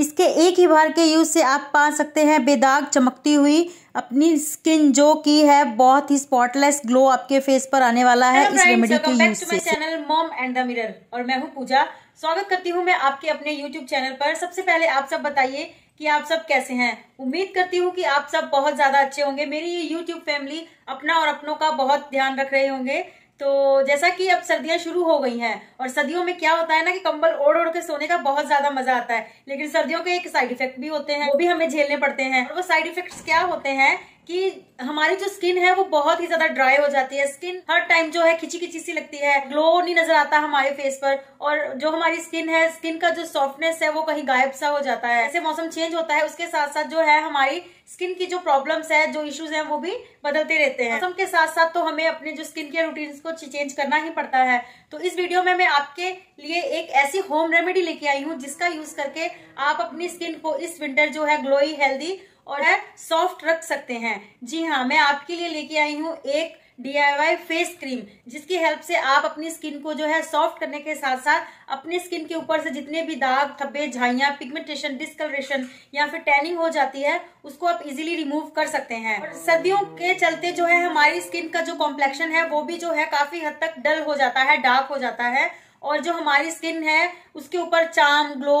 इसके एक ही बार के यूज़ से आप पा सकते हैं बेदाग चमकती हुई अपनी स्किन जो की है बहुत ही स्पॉटलेस ग्लो आपके फेस पर आने वाला है इस रेमेडी के यूज से channel mom and the mirror और मैं हूँ पूजा स्वागत करती हूँ मैं आपके अपने यूट्यूब चैनल पर सबसे पहले आप सब बताइए कि आप सब कैसे हैं उम्मीद करती हूँ कि आप सब बहुत ज्यादा अच्छे होंगे मेरी ये यूट्यूब फैमिली अपना और अपनों का बहुत ध्यान रख रहे होंगे तो जैसा कि अब सर्दियां शुरू हो गई हैं और सर्दियों में क्या होता है ना कि कंबल ओढ़ ओढ़ के सोने का बहुत ज्यादा मजा आता है लेकिन सर्दियों के एक साइड इफेक्ट भी होते हैं वो भी हमें झेलने पड़ते हैं और वो साइड इफेक्ट्स क्या होते हैं कि हमारी जो स्किन है वो बहुत ही ज्यादा ड्राई हो जाती है स्किन हर टाइम जो है खिंची खिंची सी लगती है ग्लो नहीं नजर आता हमारे फेस पर और जो हमारी स्किन है स्किन का जो सॉफ्टनेस है वो कहीं गायब सा हो जाता है ऐसे मौसम चेंज होता है उसके साथ साथ जो है हमारी स्किन की जो प्रॉब्लम्स है जो इश्यूज हैं वो भी बदलते रहते हैं मौसम के साथ साथ तो हमें अपने जो स्किन केयर रूटीन को चेंज करना ही पड़ता है तो इस वीडियो में मैं आपके लिए एक ऐसी होम रेमेडी लेके आई हूँ जिसका यूज करके आप अपनी स्किन को इस विंटर जो है ग्लोई हेल्दी और सॉफ्ट रख सकते हैं जी हाँ मैं आपके लिए लेके आई हूँ एक डीआईवाई फेस क्रीम जिसकी हेल्प से आप अपनी स्किन को जो है सॉफ्ट करने के साथ साथ अपनी स्किन के ऊपर से जितने भी दाग थब्बे झाइया पिगमेंटेशन डिस्कलरेशन या फिर टैनिंग हो जाती है उसको आप इजीली रिमूव कर सकते हैं सर्दियों के चलते जो है हमारी स्किन का जो कॉम्प्लेक्शन है वो भी जो है काफी हद तक डल हो जाता है डार्क हो जाता है और जो हमारी स्किन है उसके ऊपर चाम ग्लो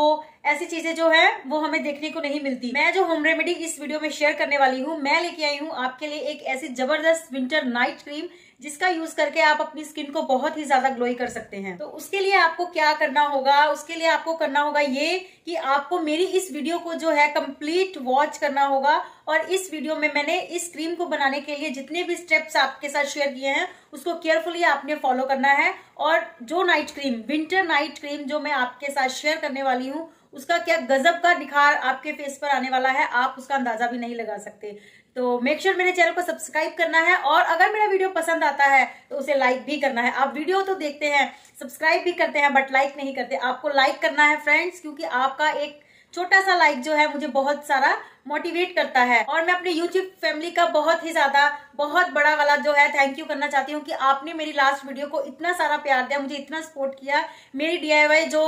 ऐसी चीजें जो है वो हमें देखने को नहीं मिलती मैं जो होम रेमेडी इस वीडियो में शेयर करने वाली हूँ मैं लेके आई हूँ आपके लिए एक ऐसी जबरदस्त विंटर नाइट क्रीम जिसका यूज करके आप अपनी स्किन को बहुत ही ज्यादा ग्लोई कर सकते हैं तो उसके लिए आपको क्या करना होगा उसके लिए आपको करना होगा ये कि आपको मेरी इस वीडियो को जो है कंप्लीट वॉच करना होगा और इस वीडियो में मैंने इस क्रीम को बनाने के लिए जितने भी स्टेप्स आपके साथ शेयर किए हैं उसको केयरफुली आपने फॉलो करना है और जो night cream winter night cream जो मैं आपके साथ शेयर करने वाली हूँ उसका क्या गजब का निखार आपके फेस पर आने वाला है आप उसका अंदाजा भी नहीं लगा सकते तो मेक श्योर sure मेरे चैनल को सब्सक्राइब करना है और अगर मेरा वीडियो पसंद आता है तो उसे लाइक भी करना है आप वीडियो तो देखते हैं सब्सक्राइब भी करते हैं बट लाइक नहीं करते आपको लाइक करना है फ्रेंड्स क्योंकि आपका एक छोटा सा लाइक जो है मुझे बहुत सारा मोटिवेट करता है और मैं अपने यूट्यूब फैमिली का बहुत ही ज्यादा बहुत बड़ा वाला जो है थैंक यू करना चाहती हूँ कि आपने मेरी लास्ट वीडियो को इतना सारा प्यार दिया मुझे इतना सपोर्ट किया मेरी डीआईवाई जो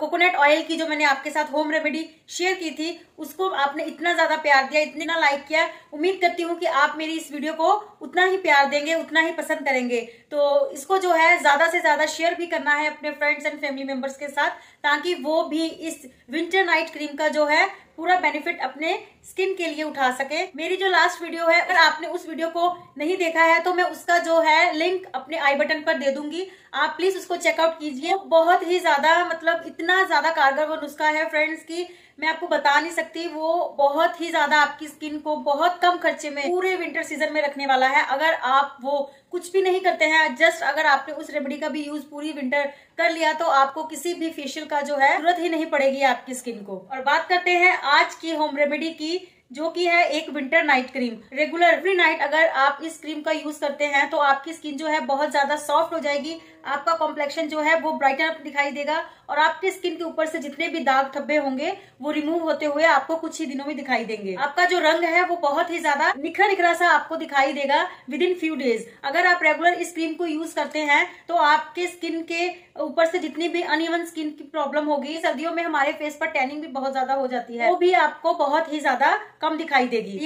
कोकोनट ऑयल की जो मैंने आपके साथ होम रेमेडी शेयर की थी उसको आपने इतना ज्यादा प्यार दिया इतना लाइक किया उम्मीद करती हूँ कि आप मेरी इस वीडियो को उतना ही प्यार देंगे उतना ही पसंद करेंगे तो इसको जो है ज्यादा से ज्यादा शेयर भी करना है अपने फ्रेंड्स एंड फैमिली मेंबर्स के साथ ताकि वो भी इस विंटर नाइट क्रीम का जो है पूरा बेनिफिट अपने स्किन के लिए उठा सके मेरी जो लास्ट वीडियो है अगर आपने उस वीडियो को नहीं देखा है तो मैं उसका जो है लिंक अपने आई बटन पर दे दूंगी आप प्लीज उसको चेकआउट कीजिए बहुत ही ज्यादा मतलब इतना ज्यादा कारगर वो नुस्खा है फ्रेंड्स की मैं आपको बता नहीं सकती वो बहुत ही ज्यादा आपकी स्किन को बहुत कम खर्चे में पूरे विंटर सीजन में रखने वाला है अगर आप वो कुछ भी नहीं करते हैं जस्ट अगर आपने उस रेमेडी का भी यूज पूरी विंटर कर लिया तो आपको किसी भी फेशियल का जो है जरूरत ही नहीं पड़ेगी आपकी स्किन को और बात करते हैं आज की होम रेमेडी की जो कि है एक winter night cream regular every night अगर आप इस क्रीम का यूज करते हैं तो आपकी स्किन जो है बहुत ज्यादा सॉफ्ट हो जाएगी आपका कॉम्प्लेक्शन जो है वो ब्राइटन अप दिखाई देगा और आपके स्किन के ऊपर से जितने भी दाग थब्बे होंगे वो रिमूव होते हुए आपको कुछ ही दिनों में दिखाई देंगे आपका जो रंग है वो बहुत ही ज्यादा निखरा निखरा सा आपको दिखाई देगा विद इन फ्यू डेज अगर आप रेगुलर इस क्रीम को यूज करते हैं तो आपके स्किन के ऊपर से जितनी भी अनइवन स्किन की प्रॉब्लम होगी सर्दियों में हमारे फेस पर टैनिंग भी बहुत ज्यादा हो जाती है वो भी आपको बहुत ही ज्यादा कम दिखाई देगी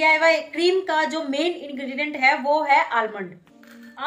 क्रीम का जो मेन इंग्रेडिएंट है वो है आलमंड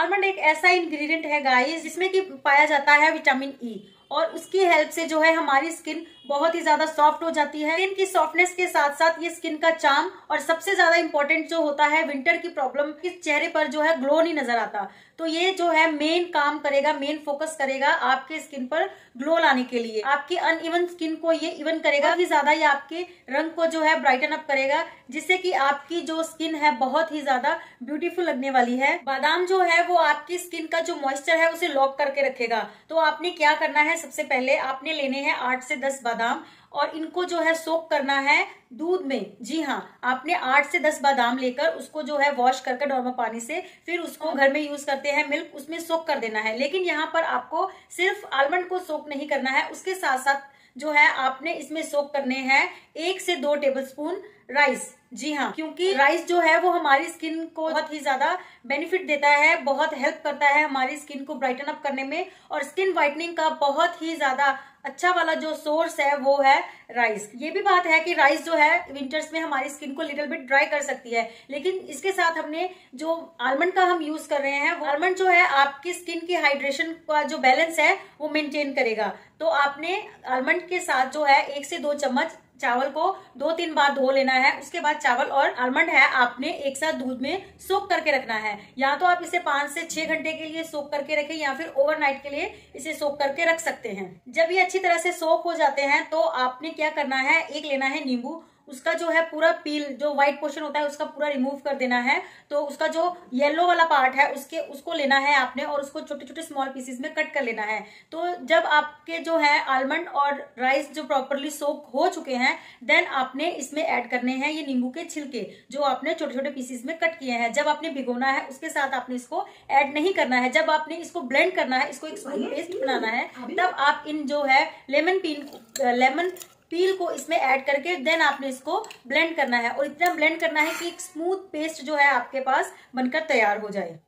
आलमंड एक ऐसा इंग्रेडिएंट है गाइस जिसमें कि पाया जाता है विटामिन ई e, और उसकी हेल्प से जो है हमारी स्किन बहुत ही ज्यादा सॉफ्ट हो जाती है स्किन की सॉफ्टनेस के साथ साथ ये स्किन का चार्म और सबसे ज्यादा इंपॉर्टेंट जो होता है विंटर की प्रॉब्लम इस चेहरे पर जो है ग्लो नहीं नजर आता तो ये जो है मेन काम करेगा मेन फोकस करेगा आपके स्किन पर ग्लो लाने के लिए अन इवन स्किन को ये इवन करेगा ही ज्यादा ये आपके रंग को जो है ब्राइटन अप करेगा जिससे कि आपकी जो स्किन है बहुत ही ज्यादा ब्यूटीफुल लगने वाली है बादाम जो है वो आपकी स्किन का जो मॉइस्चर है उसे लॉक करके रखेगा तो आपने क्या करना है सबसे पहले आपने लेने हैं आठ से दस बादाम बादाम और इनको जो है सोक करना है दूध में जी हाँ आपने आठ से दस बादाम लेकर उसको जो है वॉश करके नॉर्मल पानी से फिर उसको घर में यूज करते हैं मिल्क उसमें सोक कर देना है लेकिन यहाँ पर आपको सिर्फ आलमंड को सोक नहीं करना है उसके साथ साथ जो है आपने इसमें सोक करने हैं एक से दो टेबलस्पून राइस जी हाँ क्योंकि राइस जो है वो हमारी स्किन को बहुत ही ज्यादा बेनिफिट देता है बहुत हेल्प करता है हमारी स्किन को ब्राइटन अप करने में और स्किन व्हाइटनिंग का बहुत ही ज्यादा अच्छा वाला जो सोर्स है वो है राइस ये भी बात है कि राइस जो है विंटर्स में हमारी स्किन को लिटिल बिट ड्राई कर सकती है लेकिन इसके साथ हमने जो आलमंड का हम यूज कर रहे हैं वो आलमंड जो है आपकी स्किन की हाइड्रेशन का जो बैलेंस है वो मेंटेन करेगा तो आपने आलमंड के साथ जो है एक से दो चम्मच चावल को दो तीन बार धो लेना है उसके बाद चावल और आलमंड है आपने एक साथ दूध में सोख करके रखना है या तो आप इसे पांच से छह घंटे के लिए सोख करके रखें या फिर ओवरनाइट के लिए इसे सोख करके रख सकते हैं जब ये अच्छी तरह से सोख हो जाते हैं तो आपने क्या करना है एक लेना है नींबू उसका जो है पूरा पील जो व्हाइट पोर्शन होता है उसका पूरा रिमूव कर देना है तो उसका जो येलो वाला पार्ट है उसके उसको लेना है आपने और उसको छोटे छोटे स्मॉल पीसेस में कट कर लेना है तो जब आपके जो है आलमंड और राइस जो प्रॉपरली सोक हो चुके हैं देन आपने इसमें ऐड करने हैं ये नींबू के छिलके जो आपने छोटे छोटे पीसेस में कट किए हैं जब आपने भिगोना है उसके साथ आपने इसको एड नहीं करना है जब आपने इसको ब्लेंड करना है इसको एक पेस्ट तो बनाना है तब आप इन जो है लेमन पीन लेमन पील को इसमें ऐड करके देन आपने इसको ब्लेंड करना है और इतना ब्लेंड करना है कि एक स्मूथ पेस्ट जो है आपके पास बनकर तैयार हो जाए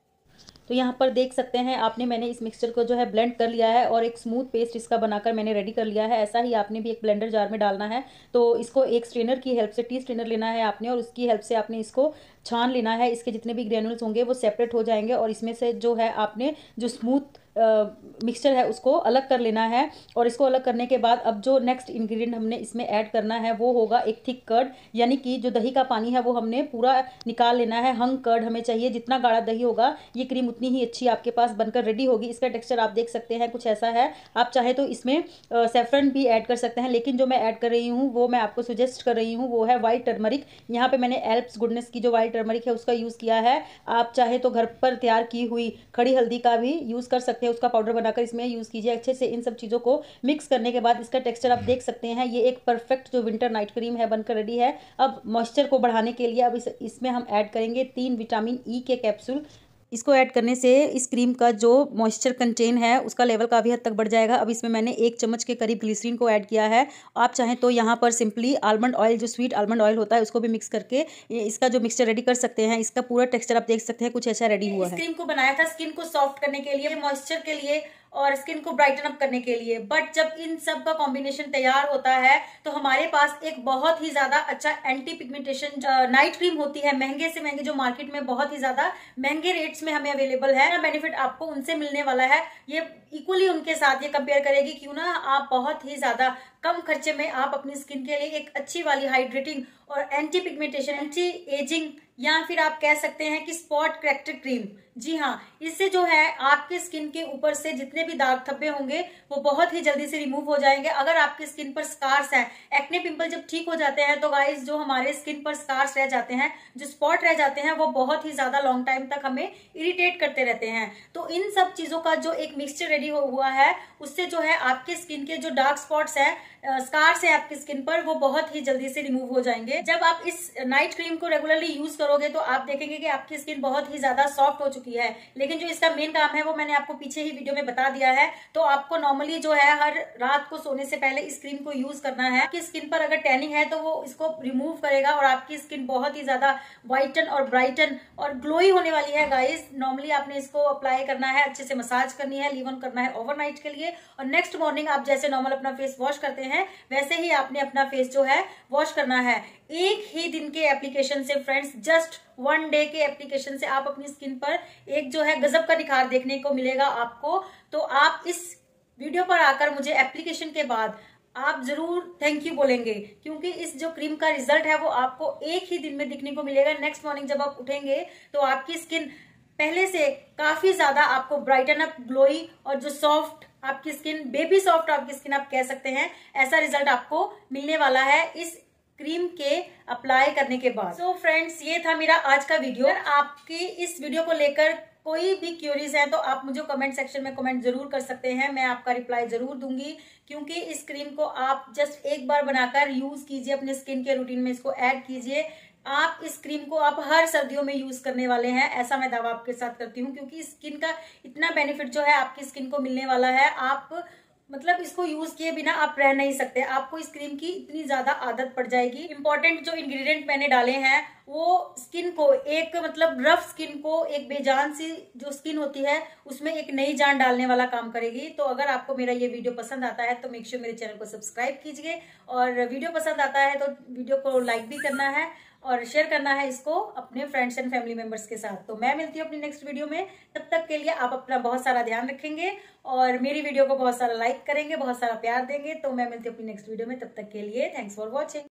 तो यहाँ पर देख सकते हैं आपने मैंने इस मिक्सचर को जो है ब्लेंड कर लिया है और एक स्मूथ पेस्ट इसका बनाकर मैंने रेडी कर लिया है ऐसा ही आपने भी एक ब्लेंडर जार में डालना है तो इसको एक स्ट्रेनर की हेल्प से टी स्ट्रेनर लेना है आपने और उसकी हेल्प से आपने इसको छान लेना है इसके जितने भी ग्रेनुल्स होंगे वो सेपरेट हो जाएंगे और इसमें से जो है आपने जो स्मूथ मिक्सचर है उसको अलग कर लेना है और इसको अलग करने के बाद अब जो नेक्स्ट इंग्रेडिएंट हमने इसमें ऐड करना है वो होगा एक थिक कर्ड यानी कि जो दही का पानी है वो हमने पूरा निकाल लेना है हंग कर्ड हमें चाहिए जितना गाढ़ा दही होगा ये क्रीम उतनी ही अच्छी आपके पास बनकर रेडी होगी इसका टेक्स्चर आप देख सकते हैं कुछ ऐसा है आप चाहे तो इसमें सेफरन भी ऐड कर सकते हैं लेकिन जो मैं ऐड कर रही हूँ वो मैं आपको सुजेस्ट कर रही हूँ वो है वाइट टर्मरिक यहाँ पर मैंने एल्प्स गुडनेस की जो वाइट टर्मरिक है उसका यूज़ किया है आप चाहे तो घर पर तैयार की हुई खड़ी हल्दी का भी यूज़ कर सकते हैं उसका पाउडर बनाकर इसमें यूज़ कीजिए अच्छे से इन सब चीज़ों को मिक्स करने के बाद इसका टेक्स्चर आप देख सकते हैं ये एक परफेक्ट जो विंटर नाइट क्रीम है बनकर रेडी है अब मॉइस्चर को बढ़ाने के लिए अब इसमें हम ऐड करेंगे तीन विटामिन ई e के कैप्सूल इसको ऐड करने से इस क्रीम का जो मॉइस्चर कंटेन है उसका लेवल काफ़ी हद तक बढ़ जाएगा अब इसमें मैंने एक चम्मच के करीब ग्लिसरीन को ऐड किया है आप चाहें तो यहाँ पर सिंपली आलमंड ऑयल जो स्वीट आलमंड ऑयल होता है उसको भी मिक्स करके इसका जो मिक्सचर रेडी कर सकते हैं इसका पूरा टेक्सचर आप देख सकते हैं कुछ ऐसा रेडी हुआ है क्रीम को बनाया था स्किन को सॉफ्ट करने के लिए मॉइस्चर के लिए और स्किन को ब्राइटन अप करने के लिए बट जब इन सब का कॉम्बिनेशन तैयार होता है तो हमारे पास एक बहुत ही ज्यादा अच्छा एंटी पिगमेंटेशन नाइट क्रीम होती है महंगे से महंगे जो मार्केट में बहुत ही ज्यादा महंगे रेट्स में हमें अवेलेबल है ना बेनिफिट आपको उनसे मिलने वाला है ये इक्वली उनके साथ ये कंपेयर करेगी क्यों ना आप बहुत ही ज्यादा कम खर्चे में आप अपनी स्किन के लिए एक अच्छी वाली हाइड्रेटिंग और एंटी पिगमेंटेशन एंटी एजिंग या फिर आप कह सकते हैं कि स्पॉट करेक्टर क्रीम जी हाँ इससे जो है आपके स्किन के ऊपर से जितने भी दाग थब्बे होंगे वो बहुत ही जल्दी से रिमूव हो जाएंगे अगर आपके स्किन पर स्कार्स है एक्ने पिंपल जब ठीक हो जाते हैं तो गाइस जो हमारे स्किन पर स्कार्स रह जाते हैं जो स्पॉट रह जाते हैं वो बहुत ही ज्यादा लॉन्ग टाइम तक हमें इरिटेट करते रहते हैं तो इन सब चीजों का जो एक मिक्सचर रेडी हुआ है उससे जो है आपके स्किन के जो डार्क स्पॉट्स है स्कार्स है आपकी स्किन पर वो बहुत ही जल्दी से रिमूव हो जाएंगे जब आप इस नाइट क्रीम को रेगुलरली यूज करोगे तो आप देखेंगे कि आपकी स्किन बहुत ही ज्यादा सॉफ्ट हो चुकी चुकी है लेकिन जो इसका मेन काम है वो मैंने आपको पीछे ही वीडियो में बता दिया है तो आपको नॉर्मली जो है हर रात को सोने से पहले इस क्रीम को यूज करना है कि स्किन पर अगर टैनिंग है तो वो इसको रिमूव करेगा और आपकी स्किन बहुत ही ज्यादा व्हाइटन और ब्राइटन और ग्लोई होने वाली है गाइस नॉर्मली आपने इसको अप्लाई करना है अच्छे से मसाज करनी है लीवन करना है ओवरनाइट के लिए और नेक्स्ट मॉर्निंग आप जैसे नॉर्मल अपना फेस वॉश करते हैं वैसे ही आपने अपना फेस जो है वॉश करना है एक ही दिन के एप्लीकेशन से फ्रेंड्स जस्ट वन डे के एप्लीकेशन से आप अपनी स्किन पर एक जो है गजब का निखार देखने को मिलेगा आपको तो आप इस वीडियो पर आकर मुझे एप्लीकेशन के बाद आप जरूर थैंक यू बोलेंगे क्योंकि इस जो क्रीम का रिजल्ट है वो आपको एक ही दिन में दिखने को मिलेगा नेक्स्ट मॉर्निंग जब आप उठेंगे तो आपकी स्किन पहले से काफी ज्यादा आपको ब्राइटन अप ग्लोई और जो सॉफ्ट आपकी स्किन बेबी सॉफ्ट आपकी स्किन आप कह सकते हैं ऐसा रिजल्ट आपको मिलने वाला है इस क्रीम के अप्लाई करने के बाद सो so फ्रेंड्स ये था मेरा आज का वीडियो अगर आपकी इस वीडियो को लेकर कोई भी क्यूरीज है तो आप मुझे कमेंट सेक्शन में कमेंट जरूर कर सकते हैं मैं आपका रिप्लाई जरूर दूंगी क्योंकि इस क्रीम को आप जस्ट एक बार बनाकर यूज कीजिए अपने स्किन के रूटीन में इसको ऐड कीजिए आप इस क्रीम को आप हर सर्दियों में यूज करने वाले हैं ऐसा मैं दावा आपके साथ करती हूँ क्योंकि स्किन का इतना बेनिफिट जो है आपकी स्किन को मिलने वाला है आप मतलब इसको यूज किए बिना आप रह नहीं सकते आपको इस क्रीम की इतनी ज्यादा आदत पड़ जाएगी इम्पोर्टेंट जो इंग्रेडिएंट मैंने डाले हैं वो स्किन को एक मतलब रफ स्किन को एक बेजान सी जो स्किन होती है उसमें एक नई जान डालने वाला काम करेगी तो अगर आपको मेरा ये वीडियो पसंद आता है तो मेक श्योर मेरे चैनल को सब्सक्राइब कीजिए और वीडियो पसंद आता है तो वीडियो को लाइक भी करना है और शेयर करना है इसको अपने फ्रेंड्स एंड फैमिली मेंबर्स के साथ तो मैं मिलती हूँ अपनी नेक्स्ट वीडियो में तब तक के लिए आप अपना बहुत सारा ध्यान रखेंगे और मेरी वीडियो को बहुत सारा लाइक करेंगे बहुत सारा प्यार देंगे तो मैं मिलती हूँ अपनी नेक्स्ट वीडियो में तब तक के लिए थैंक्स फॉर वॉचिंग